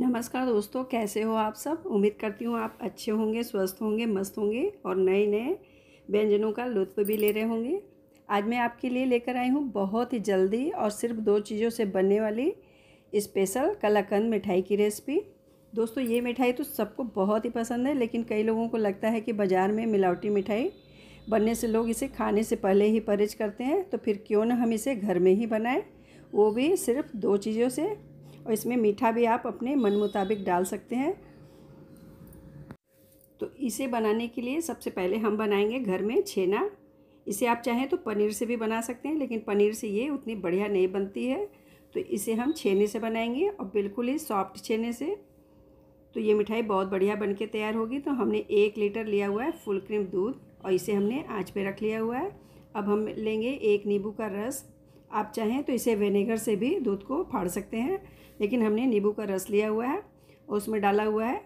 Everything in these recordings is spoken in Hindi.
नमस्कार दोस्तों कैसे हो आप सब उम्मीद करती हूँ आप अच्छे होंगे स्वस्थ होंगे मस्त होंगे और नए नए व्यंजनों का लुत्फ भी ले रहे होंगे आज मैं आपके लिए लेकर आई हूँ बहुत ही जल्दी और सिर्फ दो चीज़ों से बनने वाली स्पेशल कलाकंद मिठाई की रेसिपी दोस्तों ये मिठाई तो सबको बहुत ही पसंद है लेकिन कई लोगों को लगता है कि बाज़ार में मिलावटी मिठाई बनने से लोग इसे खाने से पहले ही परहेज करते हैं तो फिर क्यों ना हम इसे घर में ही बनाएं वो भी सिर्फ दो चीज़ों से और इसमें मीठा भी आप अपने मन मुताबिक डाल सकते हैं तो इसे बनाने के लिए सबसे पहले हम बनाएंगे घर में छेना इसे आप चाहें तो पनीर से भी बना सकते हैं लेकिन पनीर से ये उतनी बढ़िया नहीं बनती है तो इसे हम छेने से बनाएंगे और बिल्कुल ही सॉफ्ट छेने से तो ये मिठाई बहुत बढ़िया बन के तैयार होगी तो हमने एक लीटर लिया हुआ है फुल क्रीम दूध और इसे हमने आँच पे रख लिया हुआ है अब हम लेंगे एक नींबू का रस आप चाहें तो इसे विनेगर से भी दूध को फाड़ सकते हैं लेकिन हमने नींबू का रस लिया हुआ है और उसमें डाला हुआ है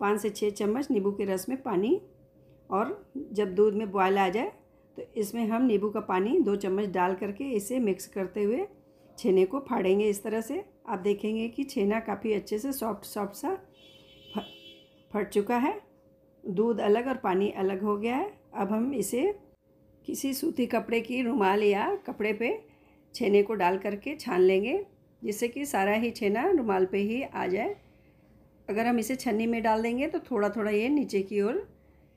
पाँच से छः चम्मच नींबू के रस में पानी और जब दूध में बॉयल आ जाए तो इसमें हम नींबू का पानी दो चम्मच डाल करके इसे मिक्स करते हुए छेने को फाड़ेंगे इस तरह से आप देखेंगे कि छेना काफ़ी अच्छे से सॉफ्ट सॉफ्ट सा फट चुका है दूध अलग और पानी अलग हो गया है अब हम इसे किसी सूती कपड़े की रुमाल या कपड़े पे छेने को डाल करके छान लेंगे जिससे कि सारा ही छेना रुमाल पे ही आ जाए अगर हम इसे छन्नी में डाल देंगे तो थोड़ा थोड़ा ये नीचे की ओर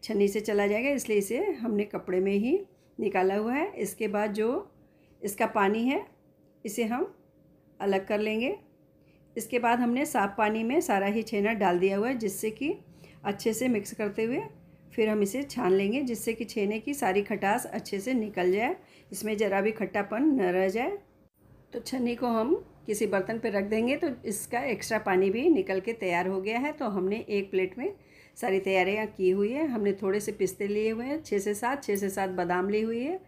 छन्नी से चला जाएगा इसलिए इसे हमने कपड़े में ही निकाला हुआ है इसके बाद जो इसका पानी है इसे हम अलग कर लेंगे इसके बाद हमने साफ़ पानी में सारा ही छेना डाल दिया हुआ है जिससे कि अच्छे से मिक्स करते हुए फिर हम इसे छान लेंगे जिससे कि छेने की सारी खटास अच्छे से निकल जाए इसमें ज़रा भी खट्टापन न रह जाए तो छन्नी को हम किसी बर्तन पर रख देंगे तो इसका एक्स्ट्रा पानी भी निकल के तैयार हो गया है तो हमने एक प्लेट में सारी तैयारियाँ की हुई है हमने थोड़े से पिस्ते लिए हुए हैं छः से सात छः से सात बादाम ली हुई है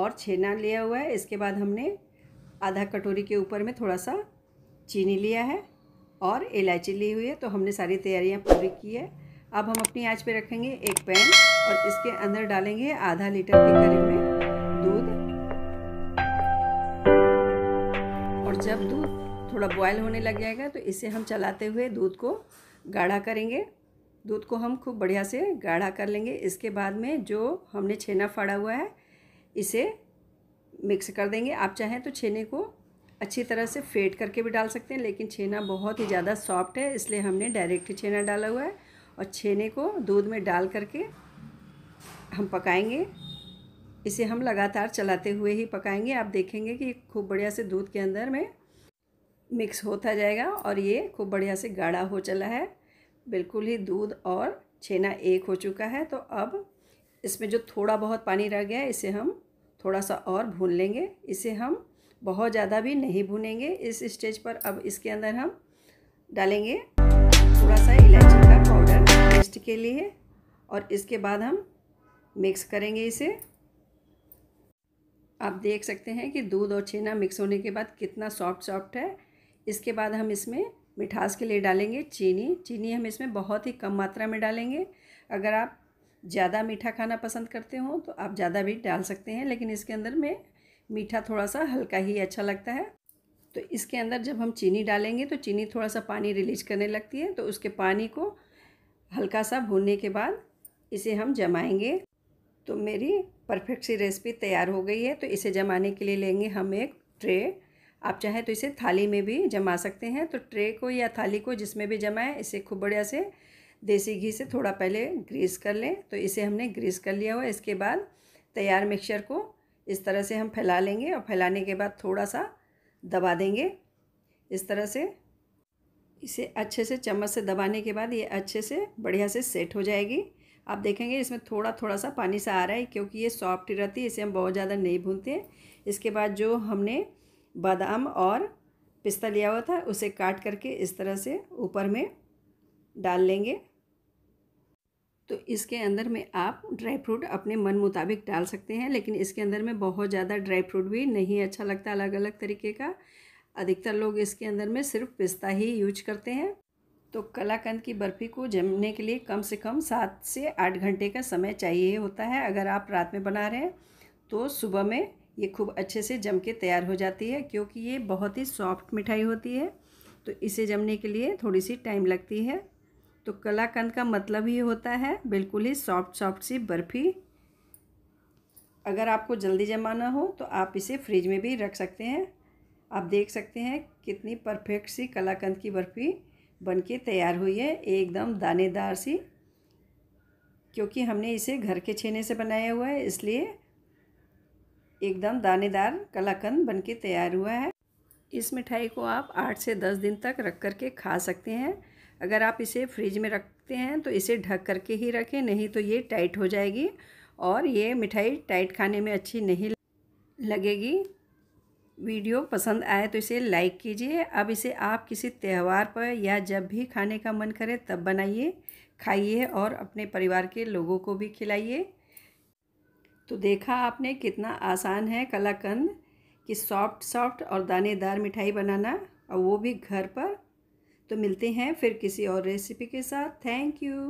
और छेना लिया हुआ है इसके बाद हमने आधा कटोरी के ऊपर में थोड़ा सा चीनी लिया है और इलायची ली हुई है तो हमने सारी तैयारियाँ पूरी की है अब हम अपनी आँच पे रखेंगे एक पैन और इसके अंदर डालेंगे आधा लीटर के करीब में दूध और जब दूध थोड़ा बॉयल होने लग जाएगा तो इसे हम चलाते हुए दूध को गाढ़ा करेंगे दूध को हम खूब बढ़िया से गाढ़ा कर लेंगे इसके बाद में जो हमने छेना फाड़ा हुआ है इसे मिक्स कर देंगे आप चाहें तो छेने को अच्छी तरह से फेट करके भी डाल सकते हैं लेकिन छेना बहुत ही ज़्यादा सॉफ्ट है इसलिए हमने डायरेक्ट छेना डाला हुआ है और छेने को दूध में डाल करके हम पकाएंगे इसे हम लगातार चलाते हुए ही पकाएंगे आप देखेंगे कि खूब बढ़िया से दूध के अंदर में मिक्स होता जाएगा और ये खूब बढ़िया से गाढ़ा हो चला है बिल्कुल ही दूध और छेना एक हो चुका है तो अब इसमें जो थोड़ा बहुत पानी रह गया है इसे हम थोड़ा सा और भून लेंगे इसे हम बहुत ज़्यादा भी नहीं भूनेंगे इस स्टेज पर अब इसके अंदर हम डालेंगे थोड़ा सा इलायची का पाउडर टेस्ट के लिए और इसके बाद हम मिक्स करेंगे इसे आप देख सकते हैं कि दूध और छेना मिक्स होने के बाद कितना सॉफ्ट सॉफ्ट है इसके बाद हम इसमें मिठास के लिए डालेंगे चीनी चीनी हम इसमें बहुत ही कम मात्रा में डालेंगे अगर आप ज़्यादा मीठा खाना पसंद करते हो तो आप ज़्यादा भी डाल सकते हैं लेकिन इसके अंदर में मीठा थोड़ा सा हल्का ही अच्छा लगता है तो इसके अंदर जब हम चीनी डालेंगे तो चीनी थोड़ा सा पानी रिलीज करने लगती है तो उसके पानी को हल्का सा भूनने के बाद इसे हम जमाएंगे तो मेरी परफेक्ट सी रेसिपी तैयार हो गई है तो इसे जमाने के लिए लेंगे हम एक ट्रे आप चाहे तो इसे थाली में भी जमा सकते हैं तो ट्रे को या थाली को जिसमें भी जमाएं इसे खूब बढ़िया से देसी घी से थोड़ा पहले ग्रीस कर लें तो इसे हमने ग्रीस कर लिया हुआ इसके बाद तैयार मिक्सचर को इस तरह से हम फैला लेंगे और फैलाने के बाद थोड़ा सा दबा देंगे इस तरह से इसे अच्छे से चम्मच से दबाने के बाद ये अच्छे से बढ़िया से सेट हो जाएगी आप देखेंगे इसमें थोड़ा थोड़ा सा पानी सा आ रहा है क्योंकि ये सॉफ्ट रहती है इसे हम बहुत ज़्यादा नहीं भूनते इसके बाद जो हमने बादाम और पिस्ता लिया हुआ था उसे काट करके इस तरह से ऊपर में डाल लेंगे तो इसके अंदर में आप ड्राई फ्रूट अपने मन मुताबिक डाल सकते हैं लेकिन इसके अंदर में बहुत ज़्यादा ड्राई फ्रूट भी नहीं अच्छा लगता अलग अलग तरीके का अधिकतर लोग इसके अंदर में सिर्फ पिस्ता ही यूज करते हैं तो कलाकंद की बर्फ़ी को जमने के लिए कम से कम सात से आठ घंटे का समय चाहिए होता है अगर आप रात में बना रहे हैं तो सुबह में ये खूब अच्छे से जम के तैयार हो जाती है क्योंकि ये बहुत ही सॉफ्ट मिठाई होती है तो इसे जमने के लिए थोड़ी सी टाइम लगती है तो कलाकंद का मतलब ही होता है बिल्कुल ही सॉफ्ट सॉफ्ट सी बर्फ़ी अगर आपको जल्दी जमाना हो तो आप इसे फ्रिज में भी रख सकते हैं आप देख सकते हैं कितनी परफेक्ट सी कलाकंद की बर्फ़ी बन के तैयार हुई है एकदम दानेदार सी क्योंकि हमने इसे घर के छेने से बनाया हुआ है इसलिए एकदम दानेदार कलाकंद बन के तैयार हुआ है इस मिठाई को आप आठ से दस दिन तक रख कर के खा सकते हैं अगर आप इसे फ्रिज में रखते हैं तो इसे ढक करके ही रखें नहीं तो ये टाइट हो जाएगी और ये मिठाई टाइट खाने में अच्छी नहीं लगेगी वीडियो पसंद आए तो इसे लाइक कीजिए अब इसे आप किसी त्यौहार पर या जब भी खाने का मन करे तब बनाइए खाइए और अपने परिवार के लोगों को भी खिलाइए तो देखा आपने कितना आसान है कलाकंद कि सॉफ्ट सॉफ्ट और दानेदार मिठाई बनाना और वो भी घर पर तो मिलते हैं फिर किसी और रेसिपी के साथ थैंक यू